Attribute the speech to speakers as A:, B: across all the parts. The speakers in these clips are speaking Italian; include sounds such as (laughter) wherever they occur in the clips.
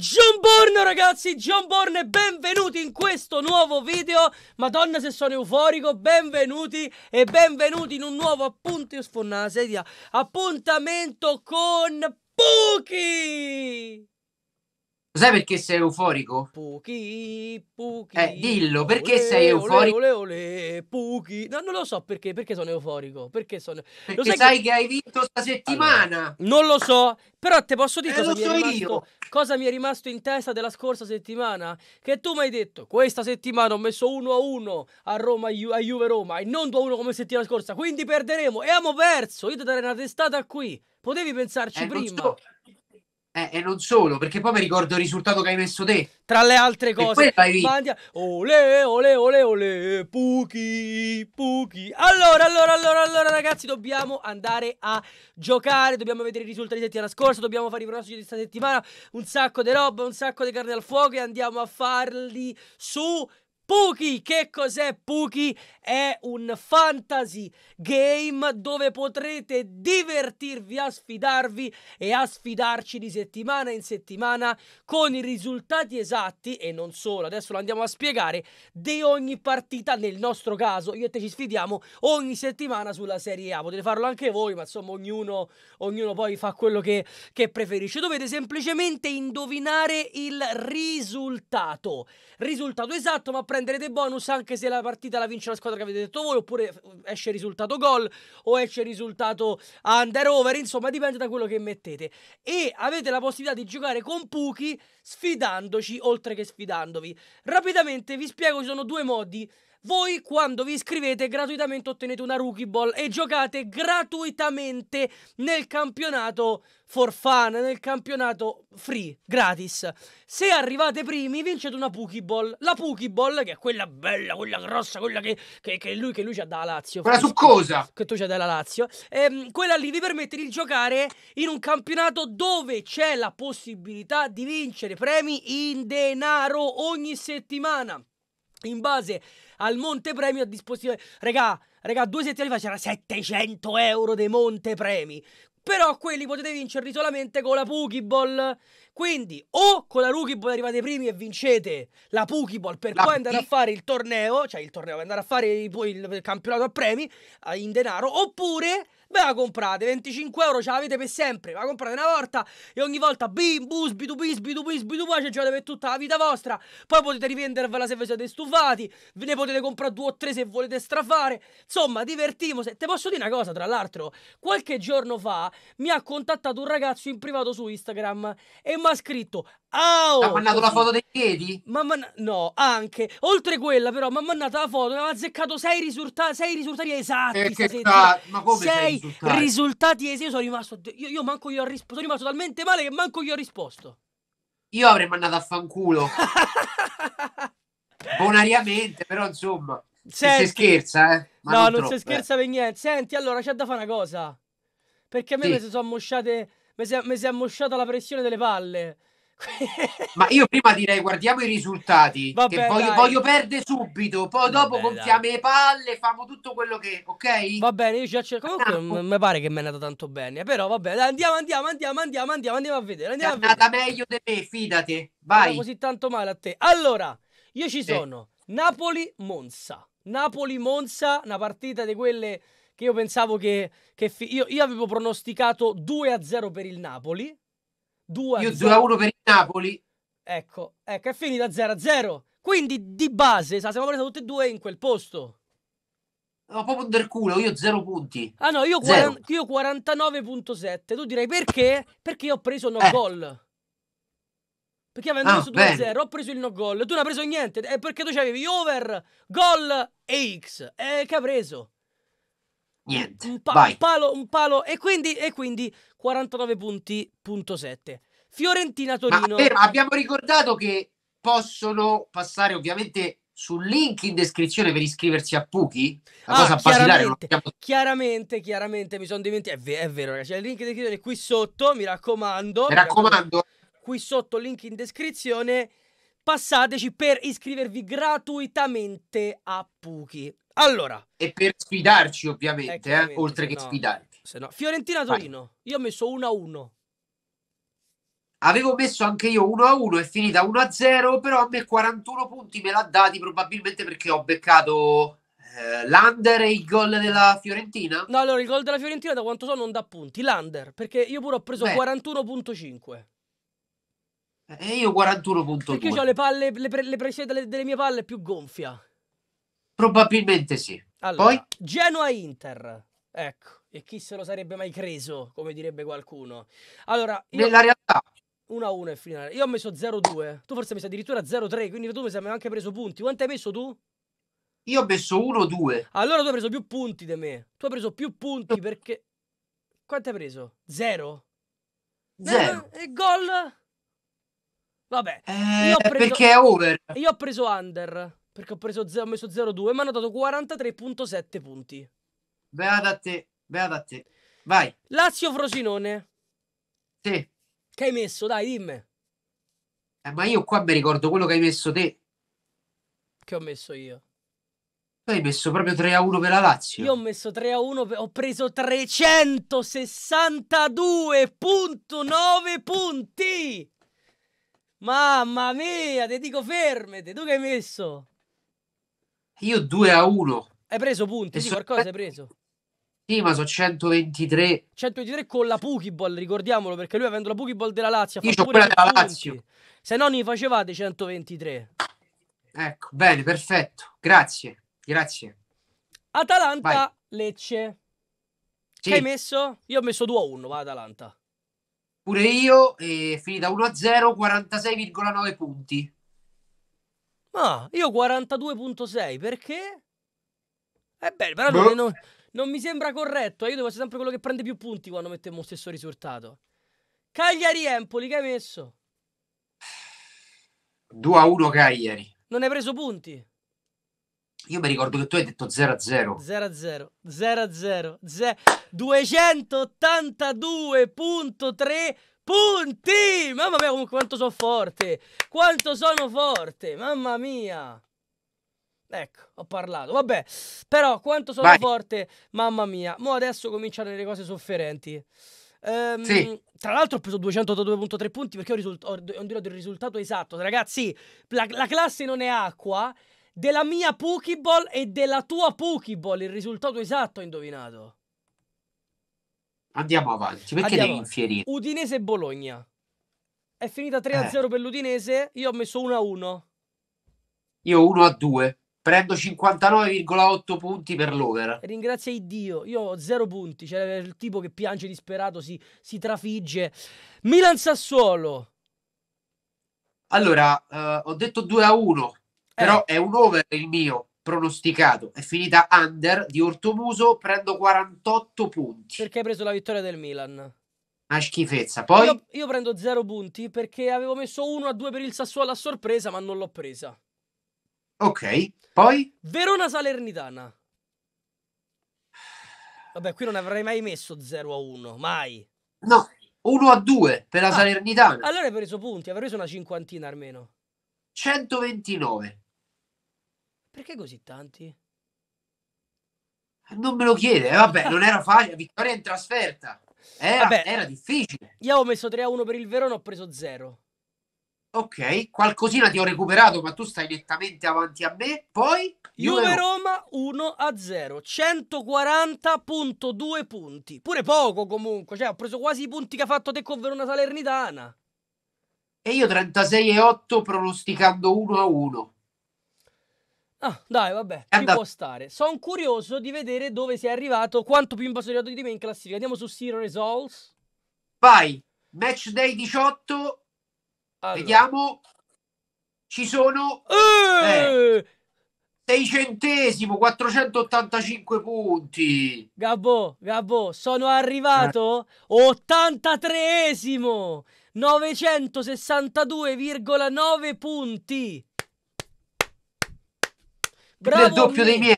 A: John Bourne ragazzi, John Bourne benvenuti in questo nuovo video Madonna se sono euforico, benvenuti e benvenuti in un nuovo appunto Io sfonno la sedia Appuntamento con Puki
B: lo sai perché sei euforico? Puchi,
A: Puchi. Eh, dillo, perché olè, sei euforico? Olè, olè, Puchi. No, non lo so perché, perché sono euforico. Perché sono... Perché sai, sai che... che... hai vinto sta settimana. Allora, non lo so, però te posso dire eh, cosa, mi so rimasto, cosa, mi è rimasto, in testa della scorsa settimana? Che tu mi hai detto, questa settimana ho messo 1-1 a, a Roma, a, Juve-Roma, e non 2-1 come settimana scorsa, quindi perderemo. E amo perso, io ti darei una testata qui. Potevi pensarci eh, prima. Eh, e non
B: solo, perché poi mi ricordo il risultato che hai messo te.
A: Tra le altre cose, poi Mandia, ole, ole, ole, ole, Puchi, Puchi. Allora, allora, allora, allora, ragazzi, dobbiamo andare a giocare, dobbiamo vedere i risultati di settimana scorsa, dobbiamo fare i pronostici di questa settimana, un sacco di roba, un sacco di carne al fuoco e andiamo a farli su Puki, che cos'è Puki? È un fantasy game dove potrete divertirvi a sfidarvi e a sfidarci di settimana in settimana con i risultati esatti e non solo, adesso lo andiamo a spiegare, di ogni partita, nel nostro caso io e te ci sfidiamo ogni settimana sulla Serie A, potete farlo anche voi, ma insomma ognuno, ognuno poi fa quello che, che preferisce, dovete semplicemente indovinare il risultato, risultato esatto ma prendete prendere dei bonus anche se la partita la vince la squadra che avete detto voi, oppure esce risultato gol o esce risultato under over, insomma dipende da quello che mettete. E avete la possibilità di giocare con Puki sfidandoci oltre che sfidandovi. Rapidamente vi spiego, ci sono due modi voi quando vi iscrivete gratuitamente ottenete una rookie ball e giocate gratuitamente nel campionato for fun, nel campionato free, gratis. Se arrivate primi vincete una Pokéball. La Pokéball che è quella bella, quella grossa, quella che, che, che lui, che lui c'ha dalla Lazio. Quella succosa. Che tu c'hai dalla Lazio. Ehm, quella lì vi permette di giocare in un campionato dove c'è la possibilità di vincere premi in denaro ogni settimana in base al montepremi a disposizione. Regà, regà, due settimane fa c'era 700 euro di monte premi. Però quelli potete vincerli solamente con la Pokéball. Quindi o con la Rookieball arrivate i primi e vincete la Pokéball per la poi andare a fare il torneo, cioè il torneo, per andare a fare poi il campionato a premi eh, in denaro, oppure ve la comprate, 25 euro ce l'avete per sempre, la comprate una volta e ogni volta bim, bus, bidubis, bidubis, bidubis, ce l'avete per tutta la vita vostra, poi potete rivendervela se vi siete stufati, ve ne potete comprare due o tre se volete strafare, insomma divertimo, se te posso dire una cosa tra l'altro, qualche giorno fa mi ha contattato un ragazzo in privato su Instagram e mi ha scritto Oh, ha mandato la foto dei piedi? Ma no, anche. Oltre quella, però, mi ha mandato la foto. Mi ha azzeccato sei, risulta- sei risultati esatti. Eh, sta- ma come sei, risultati? risultati esatti. Io sono rimasto. De- io, io, manco gli ho risposto. Sono rimasto talmente male che manco gli ho risposto. Io
B: avrei mandato a fanculo. (laughs) Bonariamente, però, insomma.
A: Senti, si scherza, eh? Ma no, non, non si scherza per niente. Senti, allora c'è da fare una cosa. Perché a me sì. mi sono mosciate. Mi si è mosciata la pressione delle palle.
B: Ma io prima direi guardiamo i risultati. Vabbè, che voglio, voglio
A: perdere subito, poi dopo Vabbè, gonfiamo le
B: palle, famo tutto quello che,
A: ok? Va bene, io ci accetto. Comunque ah, mi pare che mi è andato tanto bene, però va bene andiamo, andiamo, andiamo, andiamo, andiamo, andiamo a vedere. Andiamo è andata meglio di me, fidate. Vai. Non così tanto male a te. Allora, io ci sono. Eh. Napoli-Monza. Napoli-Monza, una partita di quelle che io pensavo che, che fi- io, io, avevo pronosticato 2-0 per il Napoli 2 Io 2 a 1 per il Napoli. Ecco, ecco, è finita 0 a 0. Quindi di base, sa, siamo presi tutti e due in quel posto. No, proprio del culo, io 0 punti. Ah no, io, io 49.7. Tu direi perché? Perché io ho preso no eh. gol. Perché avendo ah, preso 2-0 ho preso il no gol. Tu non hai preso niente. È perché tu avevi over, gol e X. E che ha preso? Niente. Un, pa- un, palo, un palo. E quindi, e quindi 49 punti, punto 7. Fiorentina Torino. abbiamo ricordato che possono passare ovviamente sul link in descrizione per
B: iscriversi a Puki. La ah, cosa chiaramente, abbiamo...
A: chiaramente, chiaramente, mi sono dimenticato. È, ver- è, vero, ragazzi. C'è il link in descrizione qui sotto. Mi raccomando. Mi raccomando. Qui sotto link in descrizione. Passateci per iscrivervi gratuitamente a Puki. Allora. E per sfidarci, ovviamente, ecco, eh, oltre che no, sfidarci. No.
B: Fiorentina-Torino. Io ho messo 1-1. Avevo messo anche io 1-1, è finita 1-0, però a me 41 punti me l'ha dati probabilmente perché ho beccato
A: eh, l'under e il gol della Fiorentina. No, allora il gol della Fiorentina da quanto so non dà punti, l'under, perché io pure ho preso 41.5. E eh, io 41.5. Perché io ho le palle, le, pre, le prescelta delle mie palle più gonfia.
B: Probabilmente
A: sì. Allora, Poi? Genoa-Inter. Ecco, e chi se lo sarebbe mai creso, come direbbe qualcuno. Allora, io... Nella realtà... 1-1 è finale. Io ho messo 0-2. Tu forse mi sei addirittura 0-3, quindi tu mi sei anche preso punti. Quanto hai messo tu? Io ho messo 1-2. Allora tu hai preso più punti di me. Tu hai preso più punti perché... Quanto hai preso? 0? 0. Eh, e gol? Vabbè. Eh, preso... Perché è over. Io ho preso under. Perché ho, preso ho messo 0-2 e mi hanno dato 43.7 punti. Beh, a te, beata a te. Vai. Lazio Frosinone. Sì. Che hai messo? Dai, dimmi. Eh, ma io qua mi ricordo quello che hai messo te. Che ho messo io?
B: Tu hai messo proprio 3 1 per la Lazio. Io
A: ho messo 3 1, ho preso 362.9 punti. Mamma mia, ti dico fermete, tu che hai messo? Io 2 a 1. Hai preso punti? sì, so... qualcosa hai preso.
B: Sì, ma sono 123.
A: 123 con la Pokéball, ricordiamolo, perché lui avendo la Pokéball della Lazio... Io ho quella della punti. Lazio. Se no ne facevate 123. Ecco,
B: bene, perfetto. Grazie, grazie.
A: Atalanta Vai. Lecce. Sì. Che hai messo? Io ho messo 2 a 1, va Atalanta. Pure io, eh, finita 1 a 0, 46,9 punti. Ma io 42.6 perché? È eh bello, però non, boh. non, non, mi sembra corretto. Eh, io devo essere sempre quello che prende più punti quando mettiamo lo stesso risultato. Cagliari Empoli, che hai messo?
B: 2 a 1 Cagliari.
A: Non hai preso punti?
B: Io mi ricordo che tu hai detto 0 a 0.
A: 0 a 0, 0 a 0 282.3 punti! Mamma mia, quanto sono forte! Quanto sono forte! Mamma mia! Ecco, ho parlato. Vabbè, però quanto sono Vai. forte, mamma mia. Mo adesso cominciano le cose sofferenti. Um, sì. Tra l'altro ho preso 282.3 punti perché ho, risult- ho, ho tirato il risultato esatto. Ragazzi, la, la classe non è acqua. Della mia Pokéball e della tua Pokéball. Il risultato esatto ho indovinato.
B: Andiamo avanti, perché Andiamo. devi infierire?
A: Udinese-Bologna. È finita 3-0 eh. per l'Udinese, io ho messo 1-1.
B: Io 1-2. Prendo 59,8 punti per l'over.
A: Ringrazia Dio, io ho 0 punti. C'è il tipo che piange disperato, si, si trafigge. Milan Sassuolo. Allora, eh, ho detto 2 1, però eh. è un over il mio pronosticato.
B: È finita under di Ortomuso, prendo 48 punti. Perché hai preso la vittoria del Milan? Una schifezza. Poi io,
A: io prendo 0 punti perché avevo messo 1 a 2 per il Sassuolo a sorpresa, ma non l'ho presa.
B: Ok, poi
A: Verona Salernitana. Vabbè, qui non avrei mai messo 0 a 1, mai. No, 1 a 2 per la ah, Salernitana. Allora hai preso punti, avrei preso una cinquantina almeno. 129. Perché così tanti? Eh, non me lo chiede, eh, vabbè, non era facile, vittoria in trasferta. Era, vabbè, era difficile. Io ho messo 3 a 1 per il Verona, ho preso 0.
B: Ok, qualcosina ti ho recuperato, ma tu stai nettamente avanti a me. Poi
A: Juve, Juve Roma 1 a 0, 140.2 punti. Pure poco comunque, cioè ho preso quasi i punti che ha fatto te con Verona Salernitana. E io 36 e 8 pronosticando 1 a 1. Ah, dai, vabbè, eh, ci può stare. Sono curioso di vedere dove sei arrivato, quanto più in basso arrivato di me in classifica. Andiamo su Zero Results. Vai, match day 18. Allora. Vediamo.
B: Ci sono... Eh! eh Seicentesimo,
A: 485 punti. Gabbo, Gabbo, sono arrivato 83esimo, eh. 962,9 punti.
B: Bravo del doppio dei miei.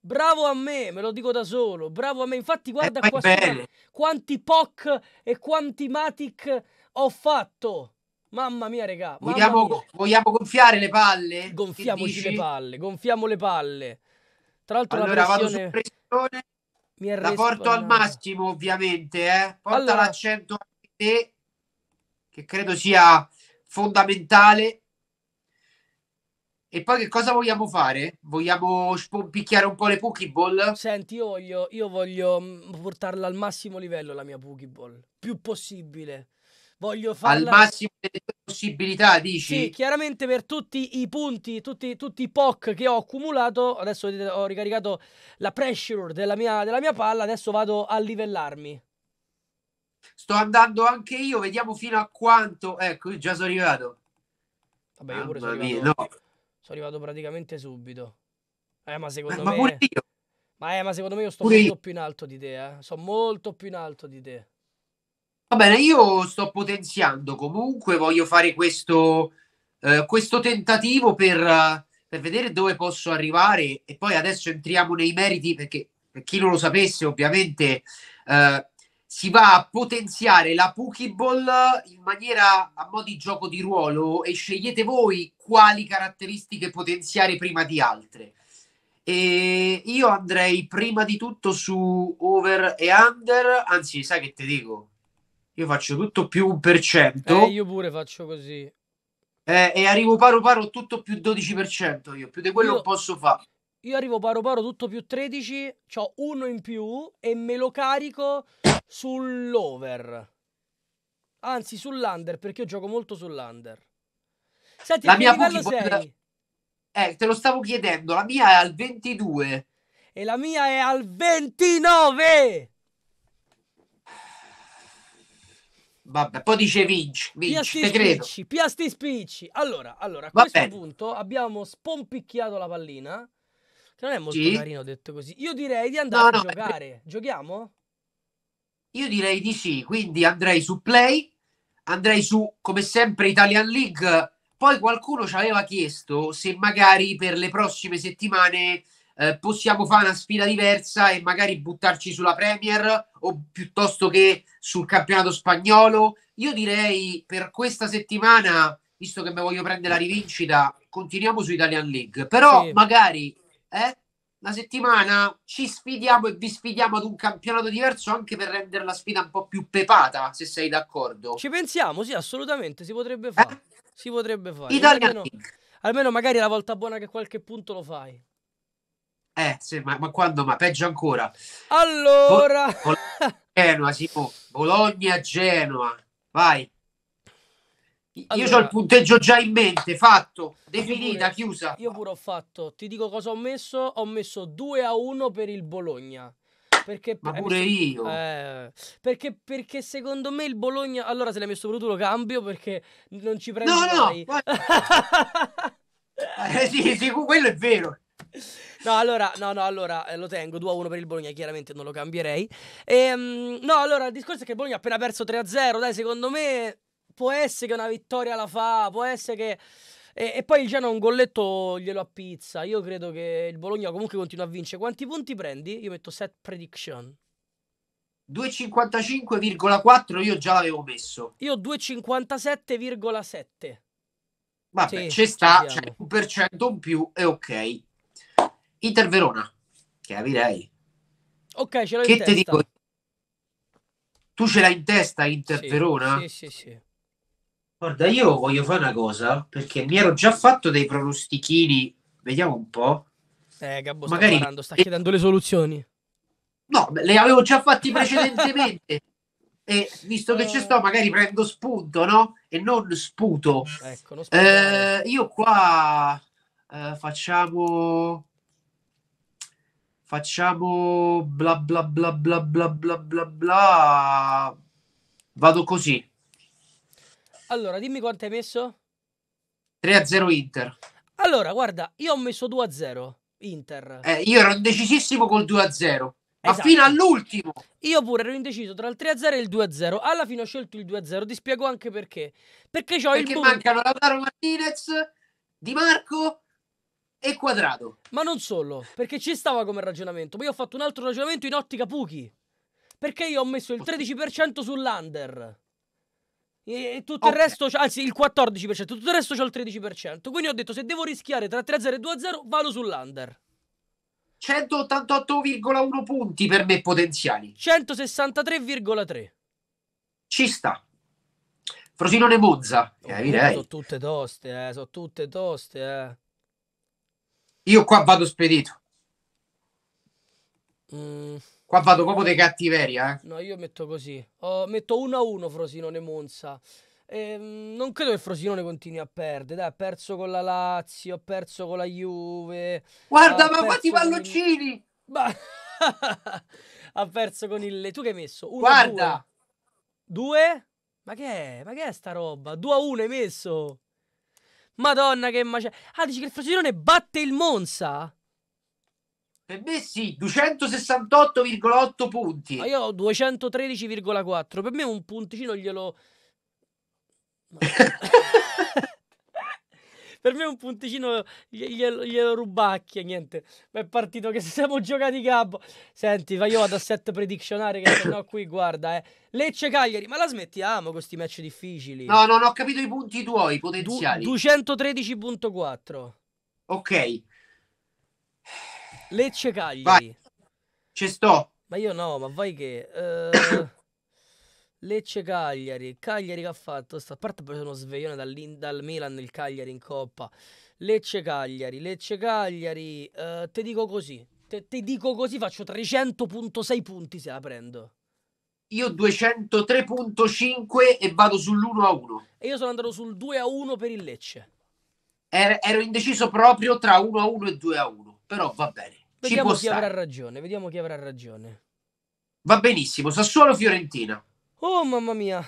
A: Bravo a me, me lo dico da solo. Bravo a me. Infatti, eh, guarda qua sopra, quanti POC e quanti Matic ho fatto. Mamma mia, regà. vogliamo, vogliamo, gonfiare le palle? Gonfiamoci le palle, gonfiamo le palle. Tra l'altro, allora, la pressione... vado su
B: pressione.
A: Mi la porto al massimo, ovviamente.
B: Eh. Porta allora... l'accento a te, che credo sia fondamentale e poi che cosa vogliamo fare? Vogliamo
A: picchiare un po' le Pokéball? Senti, io voglio, io voglio mm, portarla al massimo livello la mia Pokéball, più possibile. Voglio farla... Al massimo delle tue possibilità, dici? Sì, chiaramente per tutti i punti, tutti, tutti i POC che ho accumulato, adesso ho ricaricato la pressure della mia, della mia palla, adesso vado a livellarmi.
B: Sto andando anche io, vediamo fino a quanto... Ecco, io già sono arrivato.
A: Vabbè, io pure Mamma sono arrivato. Mia, no. Sono arrivato praticamente subito. Eh, ma secondo ma me... Ma, eh, ma secondo me io sto pure molto io. più in alto di te, eh. Sono molto più in alto di te.
B: Va bene, io sto potenziando comunque, voglio fare questo, eh, questo tentativo per, per, vedere dove posso arrivare e poi adesso entriamo nei meriti perché per chi non lo sapesse ovviamente eh, si va a potenziare la Pokéball in maniera a modo di gioco di ruolo e scegliete voi quali caratteristiche potenziare prima di altre. E io andrei prima di tutto su over e under, anzi, sai che ti dico? Io faccio tutto più un per cento. Eh, io pure faccio così. Eh, e arrivo paro paro tutto più 12%. Io più di quello io, posso fare.
A: Io arrivo paro paro tutto più 13, ho uno in più e me lo carico sull'over. Anzi, sull'under, perché io gioco molto sull'under. Senti, la mia livello pochi... sei?
B: Eh, te lo stavo chiedendo,
A: la mia è al
B: 22.
A: E la mia è al 29!
B: Vabbè, poi dice Vinci,
A: Vinci, te credo. Spicci, piasti spicci. Allora, allora a Va questo bene. punto abbiamo spompicchiato la pallina, che non è molto sì. carino detto così. Io direi di andare no, a no, eh. giocare. Giochiamo? Io
B: direi di sì, quindi andrei su Play, andrei su come sempre Italian League. Poi qualcuno ci aveva chiesto se magari per le prossime settimane eh, possiamo fare una sfida diversa e magari buttarci sulla Premier o piuttosto che sul campionato spagnolo. Io direi per questa settimana, visto che mi voglio prendere la rivincita, continuiamo su Italian League. Però sì. magari eh, la settimana ci sfidiamo e vi sfidiamo ad un campionato diverso anche per rendere la sfida
A: un po' più pepata, se sei d'accordo. Ci pensiamo, sì, assolutamente, si potrebbe eh? fare. Eh? Si potrebbe fare. Italian almeno, almeno, magari la volta buona che qualche punto lo fai.
B: Eh, sì, ma, ma quando? Ma peggio ancora.
A: Allora...
B: Bol- Bologna, Genoa, Simo. Bologna, Genoa. Vai. Allora, io ho il punteggio già in mente, fatto, definita, pure, chiusa.
A: Io pure ho fatto, ti dico cosa ho messo, ho messo 2 a 1 per il Bologna. Perché, Ma eh, pure messo, io. Eh, perché, perché, secondo me il Bologna... Allora se l'hai messo pure tu lo cambio perché non ci prendo no, mai. No, (laughs) eh, sì, sì, quello è vero. No, allora, no, no, allora eh, lo tengo 2 a 1 per il Bologna, chiaramente non lo cambierei. E, ehm, no, allora il discorso è che il Bologna ha appena perso 3 a 0, dai, secondo me può essere che una vittoria la fa, può essere che... E, e poi il Genoa un golletto glielo appizza. Io credo che il Bologna comunque continua a vincere. Quanti punti prendi? Io metto set prediction. 2,55,4 io già l'avevo messo. Io 2,57,7.
B: Vabbè, sì, c'è sta, c'è un per cento in più e ok. Inter Verona, che capirei.
A: Ok, ce l'ho che in testa. Dico?
B: Tu ce l'hai in testa Inter sì, Verona? Sì, sì, sì. Guarda, io voglio fare una cosa perché mi ero già fatto dei pronostichini, vediamo un po'.
A: Eh, Gabbo, Magari... sta, parlando, sta chiedendo le soluzioni. No, le avevo già fatti precedentemente.
B: e visto che ci sto, eh. magari prendo spunto, no? E non sputo.
A: Ecco, non eh,
B: io qua eh, facciamo. Facciamo bla bla bla bla bla bla bla. Vado così.
A: Allora, dimmi quanto hai messo?
B: 3-0 Inter.
A: Allora, guarda, io ho messo 2-0 Inter. Eh, io ero decisissimo col 2-0. Ma esatto. fino all'ultimo. Io pure ero indeciso tra il 3-0 e il 2-0. Alla fine ho scelto il 2-0. Ti spiego anche perché. Perché ho perché il boom. mancano Lautaro Martinez, Di Marco e Quadrato. Ma non solo, perché ci stava come ragionamento. Poi ho fatto un altro ragionamento in ottica Puchi. Perché io ho messo il 13% sull'under. E tutto okay. il resto, anzi il 14%, tutto il resto c'ho il 13%. Quindi ho detto se devo rischiare tra 3-0 e 2-0, vado sull'under. 188,1 punti per me
B: potenziali.
A: 163,3. Ci sta.
B: Frosinone Monza. Oh, eh, sono
A: tutte toste, eh, sono tutte toste. Eh. Io qua vado spedito. Mm. Qua vado proprio dei cattiveria, eh. No, io metto così. Oh, metto 1-1 Frosinone Monza. Ehm, non credo che Frosinone continui a perdere. Dai, ha perso con la Lazio, ha perso con la Juve. Guarda, ma quanti palloncini! Con... Ma... (laughs) ha perso con il... Tu che hai messo? Uno, Guarda! Due? Ma che è? Ma che è sta roba? 2 a 1 hai messo? Madonna che macello. Ah, dici che il Frosinone batte il Monza? Per me sì, 268,8 punti. Ma io ho 213,4. Per me un punticino glielo... (laughs) per me un punticino glielo, glielo rubacchia, niente. Ma è partito che siamo giocati capo. Senti, va io vado a set predictionare che se no qui guarda, eh. Lecce Cagliari, ma la smettiamo questi match difficili. No, no, non ho capito i punti tuoi potenziali. Du- 213.4. Ok. Lecce Cagliari. Ci sto. Ma io no, ma vai che... Eh... (coughs) Lecce Cagliari, Cagliari che ha fatto, sta parte poi sono sveglione dal Milan il Cagliari in coppa. Lecce Cagliari, Lecce Cagliari, eh, te dico così, te, te dico così faccio 300.6 punti se la prendo. Io 203.5 e vado sull'1 a 1. E io sono andato sul 2 a 1 per il
B: Lecce. Er, ero indeciso proprio tra 1 a 1 e 2 a 1, però va bene.
A: Vediamo chi stare. avrà ragione, vediamo chi avrà ragione.
B: Va benissimo, Sassuolo Fiorentina.
A: Oh mamma mia.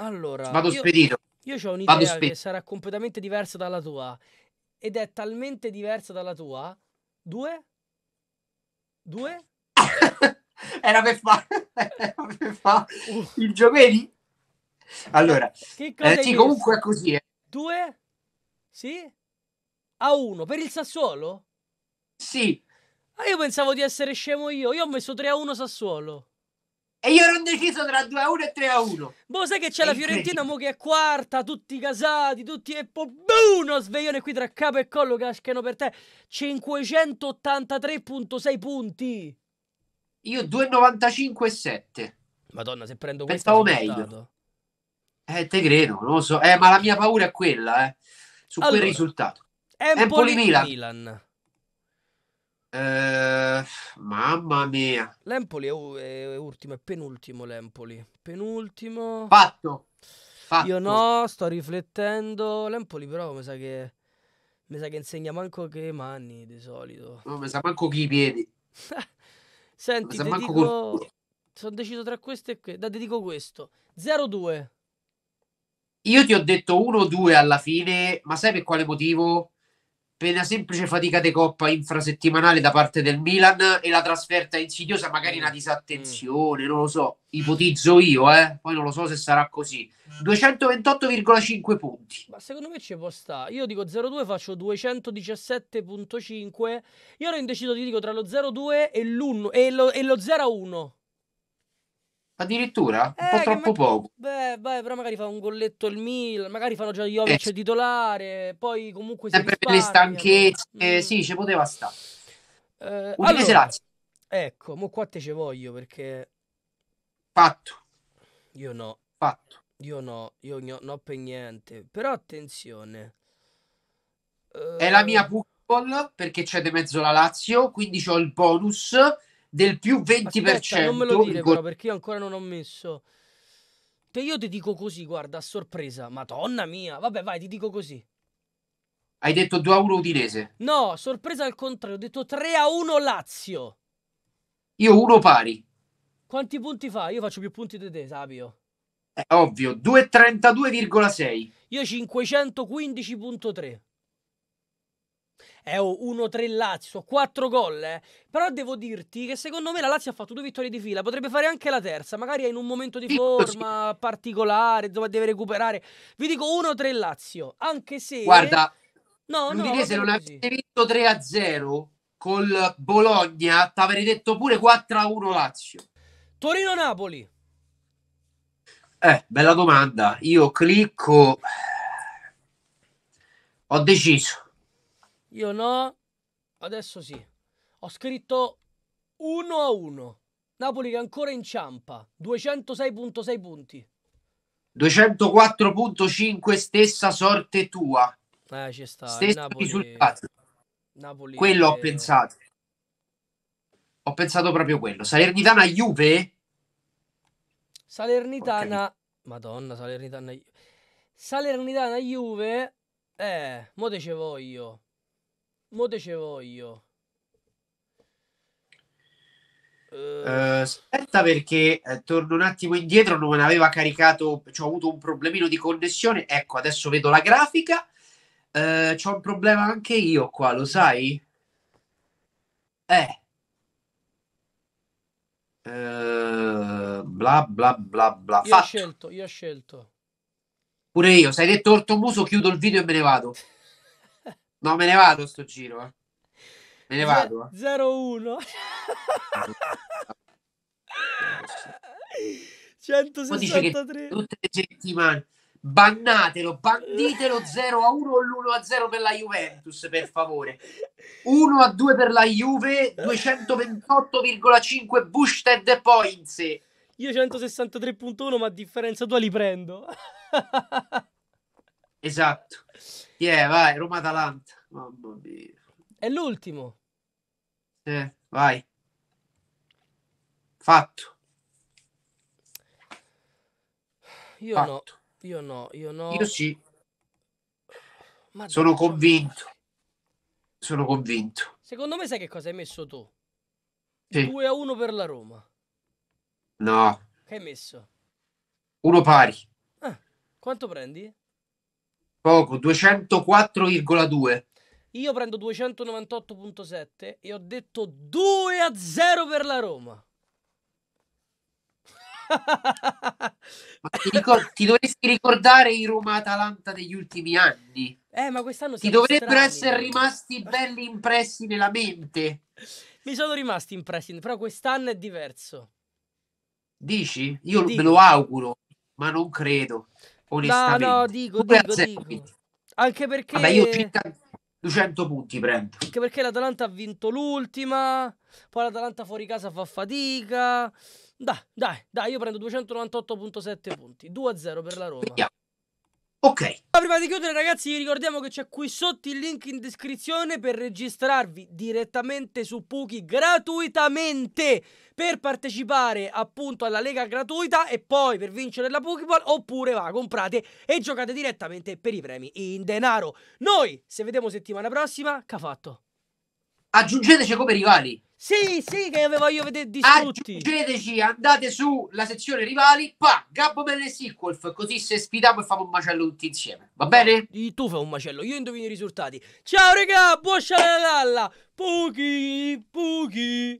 A: Allora, vado io, spedito. Io ho un'idea che sarà completamente diversa dalla tua ed è talmente diversa dalla tua. Due? Due? (laughs) Era per fare
B: fa (laughs) il giovedì. Allora, che cosa eh, sì, comunque è così. Eh.
A: Due? Sì? A uno per il Sassuolo? Sì. Ma ah, io pensavo di essere scemo io. Io ho messo 3 a 1 Sassuolo. E io ero indeciso tra 2 a 1 e 3 a 1. Boh, sai che c'è è la Fiorentina mo che è quarta, tutti casati, tutti e poi uno sveglione qui tra capo e collo cascheno per te. 583.6 punti. Io 2,95,7. Madonna, se prendo questo. Pensavo meglio. Portato. Eh, te credo, non lo so. Eh, ma la mia paura è
B: quella, eh.
A: Su allora, quel risultato.
B: Empoli, Empoli Milan.
A: Milan. Eh, mamma mia. L'Empoli è, è ultimo, è penultimo l'Empoli. Penultimo. Fatto. Fatto. Io no, sto riflettendo. L'Empoli però mi sa che... Mi sa che insegna manco che mani di solito. No, mi
B: sa manco chi i piedi.
A: (laughs) Senti, mi sa manco dico... sono deciso tra queste e queste. Da, ti dico questo. 0-2.
B: Io ti ho detto 1-2 alla fine, ma sai per quale motivo? per una semplice fatica di coppa infrasettimanale da parte del Milan e la trasferta insidiosa, magari una mm, mm. disattenzione, non lo so, ipotizzo io, eh? poi non lo so se sarà così. 228,5 mm. punti.
A: Ma secondo me ci può stare. Io dico 0-2, faccio 217,5. Io ero indeciso, ti dico tra lo 0,2 e, e, lo, e lo 0,1.
B: Addirittura? Un po' eh, troppo ma... poco.
A: Beh, beh, però magari fa un golletto il Milan, magari fanno già Jovic eh. titolare, poi comunque Sempre per le stanchezze, mm. sì, ci poteva stare. Eh, allora, ecco, mo qua te ce voglio perché... Fatto. Io no. Fatto. Io no, io no, no per niente. Però attenzione. È la mia eh, football perché c'è di mezzo la Lazio,
B: quindi ho il bonus del più 20%. Aspetta, non me lo dire però
A: perché io ancora non ho messo. Te io ti dico così, guarda, a sorpresa. Madonna mia. Vabbè, vai, ti dico così.
B: Hai detto 2 a 1 Udinese.
A: No, sorpresa al contrario, ho detto 3 a 1 Lazio.
B: Io 1 pari.
A: Quanti punti fa? Io faccio più punti di te, Sapio.
B: È ovvio, 2,32,6.
A: Io 515,3 eh, 1-3 Lazio, 4 gol, eh. Però devo dirti che secondo me la Lazio ha fatto due vittorie di fila, potrebbe fare anche la terza, magari è in un momento di forma particolare, dove deve recuperare. Vi dico 1-3 Lazio, anche se... Guarda, no, l'Udinese se non avessi
B: vinto 3-0 col Bologna, t'avrei detto pure 4-1 Lazio. Torino-Napoli. Eh, bella domanda. Io clicco. Ho deciso.
A: Io no. Adesso sì. Ho scritto 1 a 1. Napoli che ancora inciampa. 206.6 punti.
B: 204.5 stessa sorte tua.
A: Eh, ci sta. Stesso Napoli... risultato. Napoli quello è... ho
B: pensato. Ho pensato proprio quello. Salernitana Juve?
A: Salernitana okay. Madonna, Salernitana Salernitana Juve eh, mo te ce voglio. Mo ce voglio. Uh,
B: aspetta perché eh, torno un attimo indietro, non aveva caricato, cioè, ho avuto un problemino di connessione. Ecco, adesso vedo la grafica. Eh, c'ho un problema anche io qua, lo sai? Eh. eh bla bla bla bla. Io ho
A: scelto, io ho scelto.
B: Pure io, se hai detto ortomuso chiudo il video e me ne vado. No, me ne vado
A: sto giro. Eh.
B: Me ne vado.
A: 0-1. Eh.
B: 163. (laughs) Tutte le settimane. Bannatelo, banditelo 0 a 1 o l'1 a 0 per la Juventus, per favore. 1 a 2 per la
A: Juve, 228,5 boosted points. Io 163.1, ma a differenza tua li prendo.
B: (laughs) esatto.
A: Yeah, vai, Roma-Atalanta.
B: Mamma mia.
A: È l'ultimo.
B: Eh, vai. Fatto.
A: Io Fatto. no, io no, io no. Io sì. Madonna, sono convinto.
B: Sono convinto.
A: Secondo me sai che cosa hai messo tu? Sì. 2 a 1 per la Roma. No. Che hai messo? Uno pari. Ah, quanto prendi?
B: Poco, 204,2.
A: Io prendo 298,7 e ho detto 2 a 0 per la Roma.
B: (laughs) ti, ricor- ti, dovresti
A: ricordare i Roma-Atalanta degli ultimi anni. Eh, ma quest'anno Ti dovrebbero strani. essere rimasti belli impressi nella mente. Mi sono rimasti impressi, però quest'anno è diverso. Dici? Io Dico. me lo
B: auguro, ma non credo. Onestamente. No, no, dico, dico, dico.
A: Anche perché... Vabbè, io circa
B: 200 punti prendo.
A: Anche perché l'Atalanta ha vinto l'ultima, poi l'Atalanta fuori casa fa fatica. Dai, dai, dai, io prendo 298.7 punti, 2-0 per la Roma. Via. Ok. Ma prima di chiudere ragazzi vi ricordiamo che c'è qui sotto il link in descrizione per registrarvi direttamente su Puki gratuitamente per partecipare appunto alla Lega gratuita e poi per vincere la Pokéball oppure va comprate e giocate direttamente per i premi in denaro. Noi se vediamo settimana prossima, che ha fatto? Aggiungeteci come rivali. Sì, sì, che voglio vedere distrutti. Aggiungeteci, andate su la sezione
B: rivali, pa, Gabbo Bene Sequelf, così se sfidiamo e facciamo un macello tutti insieme, va bene?
A: Tu fai un macello, io indovino i risultati. Ciao regà, buon scialalalla, pochi, pochi.